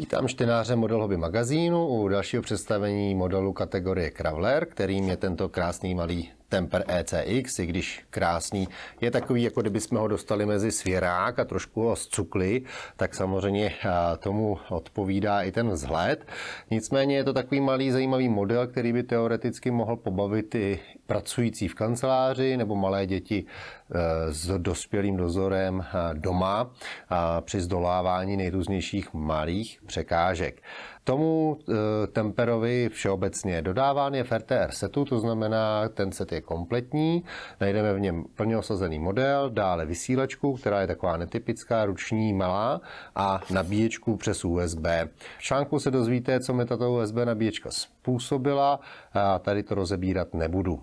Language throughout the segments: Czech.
Vítám čtenáře Model Hobby magazínu u dalšího představení modelu kategorie Kravler, kterým je tento krásný malý Temper ECX, i když krásný, je takový, jako kdyby jsme ho dostali mezi svěrák a trošku ho zcukli, tak samozřejmě eh, tomu odpovídá i ten vzhled. Nicméně je to takový malý zajímavý model, který by teoreticky mohl pobavit i pracující v kanceláři nebo malé děti eh, s dospělým dozorem eh, doma při zdolávání nejrůznějších malých překážek. Tomu eh, temperovi všeobecně dodáván je v RTR setu, to znamená, ten set je kompletní, najdeme v něm plně osazený model, dále vysílačku, která je taková netypická, ruční, malá a nabíječku přes USB. V článku se dozvíte, co mi tato USB nabíječka způsobila a tady to rozebírat nebudu.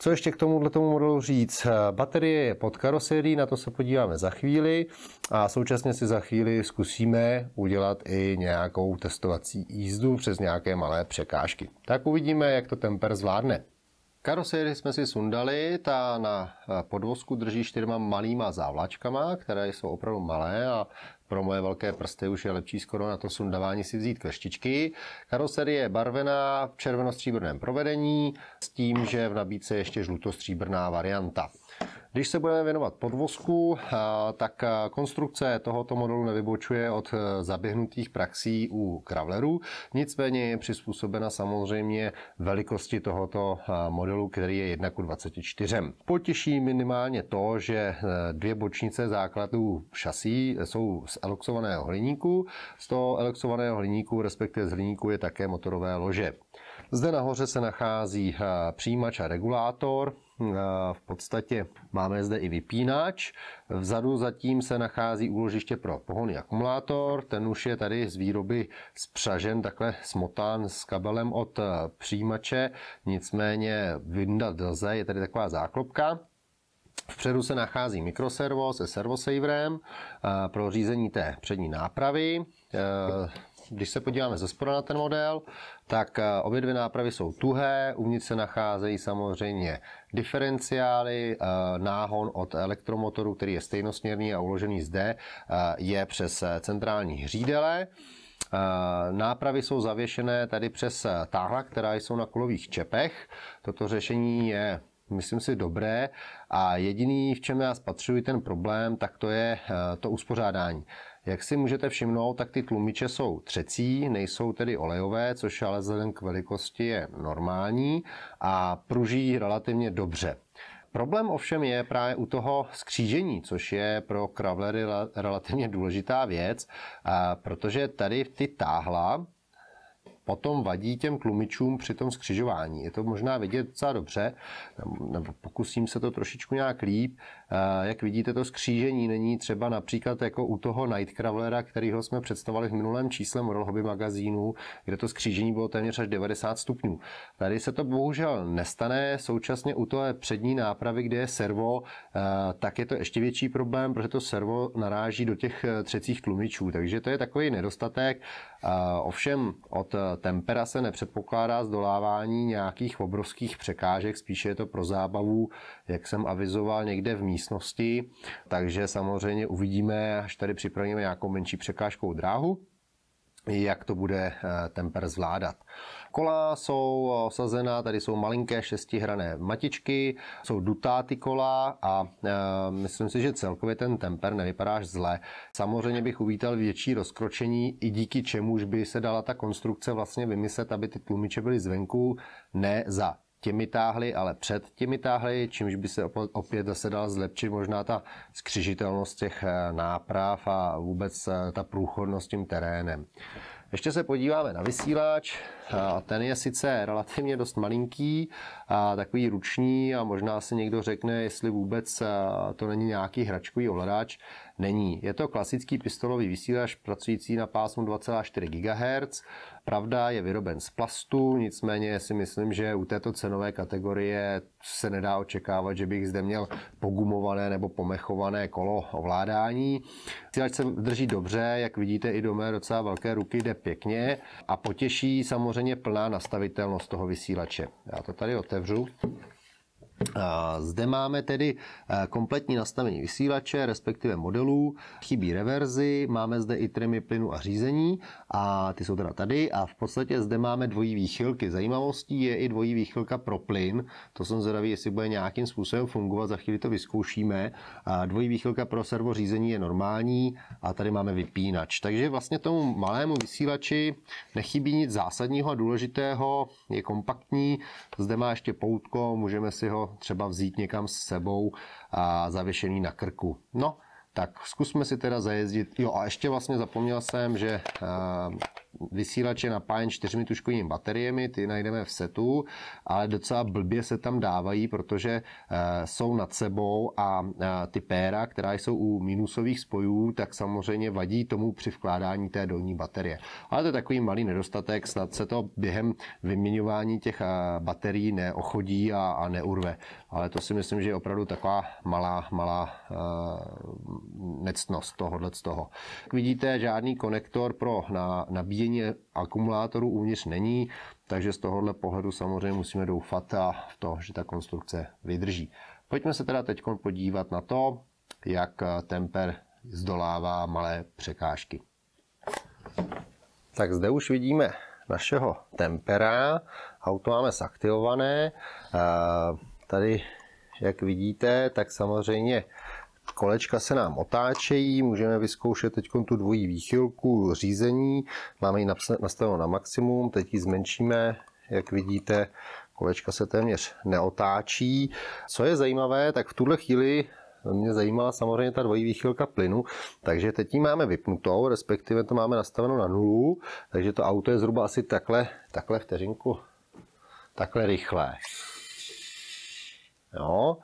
Co ještě k tomuhle tomu modelu říct? Baterie je pod karoserií, na to se podíváme za chvíli a současně si za chvíli zkusíme udělat i nějakou testovací jízdu přes nějaké malé překážky. Tak uvidíme, jak to temper zvládne. Karosery jsme si sundali, ta na eh, podvozku drží čtyřma malýma závlačkama, které jsou opravdu malé a pro moje velké prsty už je lepší skoro na to sundavání si vzít kleštičky. Karoserie je barvená v červenostříbrném provedení s tím, že v nabídce je ještě žlutostříbrná varianta. Když se budeme věnovat podvozku, tak konstrukce tohoto modelu nevybočuje od e, zaběhnutých praxí u kravlerů, nicméně je přizpůsobena samozřejmě velikosti tohoto modelu, který je 1 k 24. Potěší minimálně to, že e, dvě bočnice základů šasí jsou z eloxovaného hliníku, z toho eloxovaného hliníku, respektive z hliníku je také motorové lože. Zde nahoře se nachází přijímač a regulátor, v podstatě máme zde i vypínač. Vzadu zatím se nachází úložiště pro pohonný akumulátor. Ten už je tady z výroby spřažen, takhle smotán s kabelem od eh, přijímače. Nicméně vyndat lze, je tady taková záklopka. Vpředu se nachází mikroservo se servosaverem eh, pro řízení té přední nápravy. Eh, když se podíváme ze spora na ten model, tak eh, obě dvě nápravy jsou tuhé, uvnitř se nacházejí samozřejmě diferenciály, eh, náhon od elektromotoru, který je stejnosměrný a uložený zde, eh, je přes centrální hřídele. Nápravy jsou zavěšené tady přes táhla, která jsou na kulových čepech. Toto řešení je myslím si, dobré a jediný, v čem já spatřuji ten problém, tak to je eh, to uspořádání. Jak si můžete všimnout, tak ty tlumiče jsou třecí, nejsou tedy olejové, což ale vzhledem k velikosti je normální a pruží relativně dobře. Problém ovšem je právě u toho skřížení, což je pro kravlery relativně důležitá věc, eh, protože tady ty táhla potom vadí těm tlumičům při tom skřižování. Je to možná vidět docela dobře, nebo pokusím se to trošičku nějak líp. Jak vidíte, to skřížení není třeba například jako u toho Nightcrawlera, kterýho jsme představovali v minulém čísle Moral Hobby magazínu, kde to skřížení bylo téměř až 90 stupňů. Tady se to bohužel nestane. Současně u té přední nápravy, kde je servo, eh, tak je to ještě větší problém, protože to servo naráží do těch eh, třecích tlumičů. Takže to je takový nedostatek. Ovšem od eh, tempera se nepředpokládá zdolávání nějakých obrovských překážek, spíše je to pro zábavu, jak jsem avizoval někde v místě místnosti, takže samozřejmě uvidíme, až tady připravíme nějakou menší překážkou dráhu, jak to bude eh, temper zvládat. Kola jsou osazená, tady jsou malinké šestihrané matičky, jsou dutá ty kola a e, myslím si, že celkově ten temper nevypadá až zle. Samozřejmě bych uvítal větší rozkročení, i díky čemuž by se dala ta konstrukce vlastně vymyslet, aby ty tlumiče byly zvenku, ne za těmi táhly, ale před těmi táhly, čímž by se opět zase dal zlepšit možná ta skřižitelnost těch eh, náprav a vůbec eh, ta průchodnost tím terénem. Ještě se podíváme na vysílač. Ten je sice relativně dost malinký, takový ruční a možná si někdo řekne, jestli vůbec eh, to není nějaký hračkový ovladač. Není. Je to klasický pistolový vysílač pracující na pásmu 2,4 GHz. Pravda je vyroben z plastu, nicméně si myslím, že u této cenové kategorie se nedá očekávat, že bych zde měl pogumované nebo pomechované kolo ovládání. Cílač se drží dobře, jak vidíte i do mé docela velké ruky jde pěkně a potěší samozřejmě plná nastavitelnost toho vysílače. Já to tady otevřu. Zde máme tedy kompletní nastavení vysílače, respektive modelů, chybí reverzy, máme zde i trimy plynu a řízení a ty jsou teda tady a v podstatě zde máme dvojí výchylky. Zajímavostí je i dvojí výchylka pro plyn, to jsem zvědavý, jestli bude nějakým způsobem fungovat, za chvíli to vyzkoušíme. dvojí výchylka pro servo řízení je normální a tady máme vypínač. Takže vlastně tomu malému vysílači nechybí nic zásadního a důležitého, je kompaktní, zde má ještě poutko, můžeme si ho třeba vzít někam s sebou a zavěšený na krku. No, tak zkusme si teda zajezdit. Jo a ještě vlastně zapomněl jsem, že eh, vysílač je napájen čtyřmi tuškovými bateriemi, ty najdeme v setu, ale docela blbě se tam dávají, protože eh, jsou nad sebou a eh, ty péra, která jsou u minusových spojů, tak samozřejmě vadí tomu při vkládání té dolní baterie. Ale to je takový malý nedostatek, snad se to během vyměňování těch eh, baterií neochodí a, a neurve. Ale to si myslím, že je opravdu taková malá, malá nectnost tohohle z toho. Jak vidíte, žádný konektor pro na nabíjení stejně akumulátorů uvnitř není, takže z tohohle pohledu samozřejmě musíme doufat v to, že ta konstrukce vydrží. Pojďme se teda teď podívat na to, jak temper zdolává malé překážky. Tak zde už vidíme našeho tempera. Auto máme saktivované. Eh, tady, jak vidíte, tak samozřejmě kolečka se nám otáčejí, můžeme vyzkoušet teď tu dvojí výchylku řízení, máme ji nastaveno na maximum, teď ji zmenšíme, jak vidíte, kolečka se téměř neotáčí. Co je zajímavé, tak v tuhle chvíli mě zajímala samozřejmě ta dvojí výchylka plynu, takže teď ji máme vypnutou, respektive to máme nastaveno na nulu, takže to auto je zhruba asi takhle, takhle vteřinku, takhle rychlé. Jo,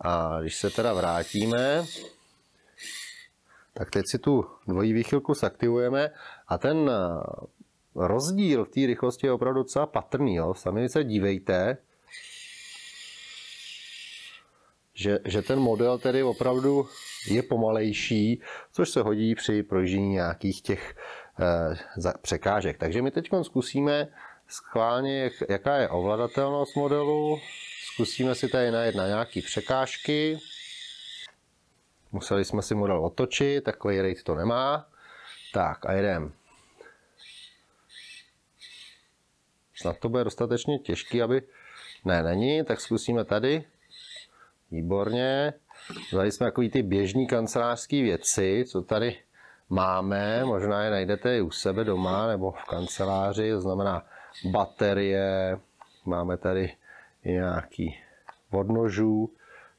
a když se teda vrátíme, tak teď si tu dvojí výchylku zaktivujeme a ten eh, rozdíl v té rychlosti je opravdu docela patrný. Jo? Sami se dívejte, že, že ten model tedy opravdu je pomalejší, což se hodí při projíždění nějakých těch eh, překážek. Takže my teď zkusíme schválně, jaká je ovladatelnost modelu. Zkusíme si tady najít na nějaký překážky. Museli jsme si model otočit, takový rate to nemá. Tak a jdem. Snad to bude dostatečně těžký, aby... Ne, není, tak zkusíme tady. Výborně. Vzali jsme takový ty běžní kancelářské věci, co tady máme, možná je najdete i u sebe doma nebo v kanceláři, to znamená baterie, máme tady nějaký odnožů.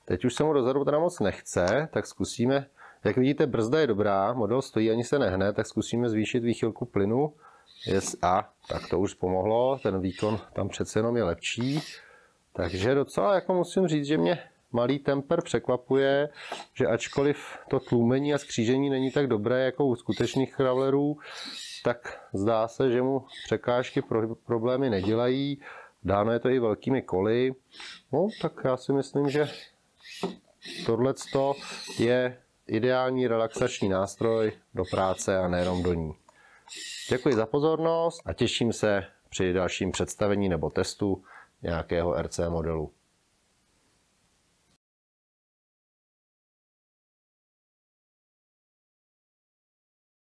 Teď už se mu dozadu teda moc nechce, tak zkusíme, jak vidíte, brzda je dobrá, model stojí ani se nehne, tak zkusíme zvýšit výchylku plynu. Yes, a tak to už pomohlo, ten výkon tam přece jenom je lepší. Takže docela jako musím říct, že mě malý temper překvapuje, že ačkoliv to tlumení a skřížení není tak dobré jako u skutečných kravlerů, tak zdá se, že mu překážky pro, problémy nedělají. Dáno je to i velkými koly. No, tak já si myslím, že tohle je ideální relaxační nástroj do práce a nejenom do ní. Děkuji za pozornost a těším se při dalším představení nebo testu nějakého RC modelu.